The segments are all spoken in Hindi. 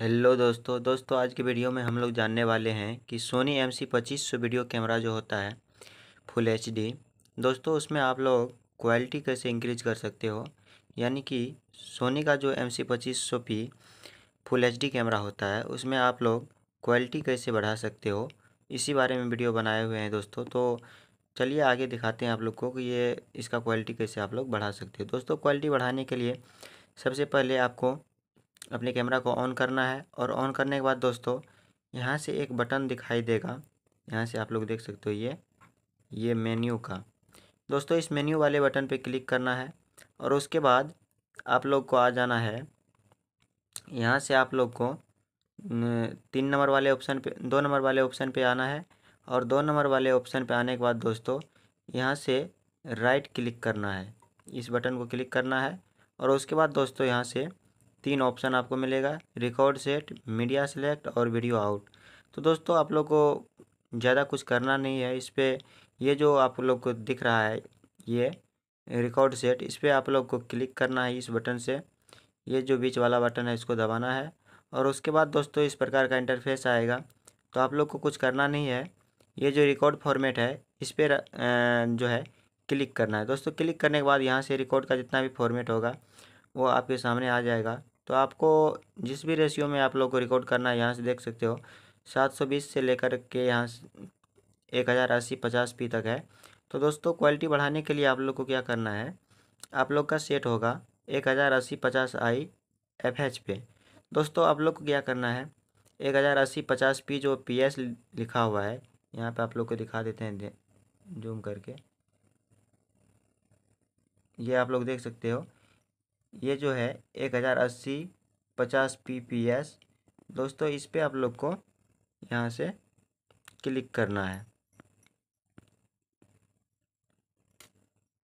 हेलो दोस्तों दोस्तों आज के वीडियो में हम लोग जानने वाले हैं कि सोनी एम सी पच्चीस सौ वीडियो कैमरा जो होता है फुल एच डी दोस्तों उसमें आप लोग क्वालिटी कैसे इंक्रीज कर सकते हो यानी कि सोनी का जो एम सी पच्चीस सौ P full H D camera होता है उसमें आप लोग क्वालिटी कैसे बढ़ा सकते हो इसी बारे में वीडियो बनाए हुए हैं दोस्तों तो चलिए आगे दिखाते हैं आप लोग को कि ये इसका क्वालिटी कैसे आप लोग बढ़ा सकते हो दोस्तों क्वालिटी बढ़ाने के लिए सबसे पहले आपको अपने कैमरा को ऑन करना है और ऑन करने के बाद दोस्तों यहाँ से एक बटन दिखाई देगा यहाँ से आप लोग देख सकते हो ये ये मेन्यू का दोस्तों इस मेन्यू वाले बटन पे क्लिक करना है और उसके बाद आप लोग को आ जाना है यहाँ से आप लोग को तीन नंबर वाले ऑप्शन पे दो नंबर वाले ऑप्शन पे आना है और दो नंबर वाले ऑप्शन पे आने के बाद दोस्तों यहाँ से राइट क्लिक करना है इस बटन को क्लिक करना है और उसके बाद दोस्तों यहाँ से तीन ऑप्शन आपको मिलेगा रिकॉर्ड सेट मीडिया सेलेक्ट और वीडियो आउट तो दोस्तों आप लोग को ज़्यादा कुछ करना नहीं है इस पर ये जो आप लोग को दिख रहा है ये रिकॉर्ड सेट इस पर आप लोग को क्लिक करना है इस बटन से ये जो बीच वाला बटन है इसको दबाना है और उसके बाद दोस्तों इस प्रकार का इंटरफेस आएगा तो आप लोग को कुछ करना नहीं है ये जो रिकॉर्ड फॉर्मेट है इस पर जो है क्लिक करना है दोस्तों क्लिक करने के बाद यहाँ से रिकॉर्ड का जितना भी फॉर्मेट होगा वो आपके सामने आ जाएगा तो आपको जिस भी रेशियो में आप लोग को रिकॉर्ड करना है यहाँ से देख सकते हो सात सौ बीस से लेकर के यहाँ एक हज़ार अस्सी पचास पी तक है तो दोस्तों क्वालिटी बढ़ाने के लिए आप लोग को क्या करना है आप लोग का सेट होगा एक हज़ार अस्सी पचास आई एफ एच पे दोस्तों आप लोग को क्या करना है एक हज़ार अस्सी पचास पी जो पी एस लिखा हुआ है यहाँ पे आप लोग को दिखा देते हैं जूम करके ये आप लोग देख सकते हो ये जो है एक हज़ार अस्सी पचास पी पी एस दोस्तों इस पर आप लोग को यहाँ से क्लिक करना है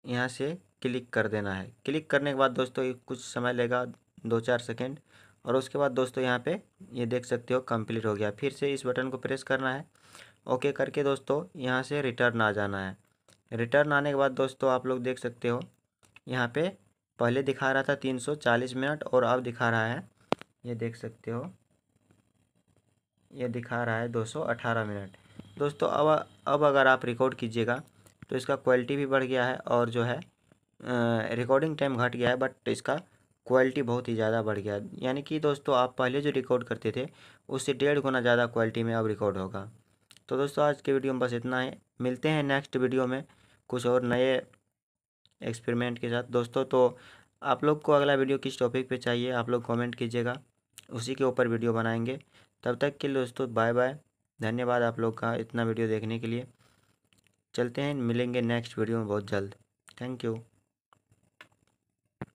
यहाँ से क्लिक कर देना है क्लिक करने के बाद दोस्तों कुछ समय लेगा दो चार सेकेंड और उसके बाद दोस्तों यहाँ पे ये देख सकते हो कंप्लीट हो गया फिर से इस बटन को प्रेस करना है ओके करके दोस्तों यहाँ से रिटर्न आ जाना है रिटर्न आने के बाद दोस्तों आप लोग देख सकते हो यहाँ पे पहले दिखा रहा था तीन सौ चालीस मिनट और अब दिखा रहा है ये देख सकते हो ये दिखा रहा है दो सौ अठारह मिनट दोस्तों अब अब अगर आप रिकॉर्ड कीजिएगा तो इसका क्वालिटी भी बढ़ गया है और जो है रिकॉर्डिंग टाइम घट गया है बट इसका क्वालिटी बहुत ही ज़्यादा बढ़ गया यानी कि दोस्तों आप पहले जो रिकॉर्ड करते थे उससे डेढ़ गुना ज़्यादा क्वालिटी में अब रिकॉर्ड होगा तो दोस्तों आज के वीडियो में बस इतना है मिलते हैं नेक्स्ट वीडियो में कुछ और नए एक्सपेरिमेंट के साथ दोस्तों तो आप लोग को अगला वीडियो किस टॉपिक पे चाहिए आप लोग कमेंट कीजिएगा उसी के ऊपर वीडियो बनाएंगे तब तक के दोस्तों बाय बाय धन्यवाद आप लोग का इतना वीडियो देखने के लिए चलते हैं मिलेंगे नेक्स्ट वीडियो में बहुत जल्द थैंक यू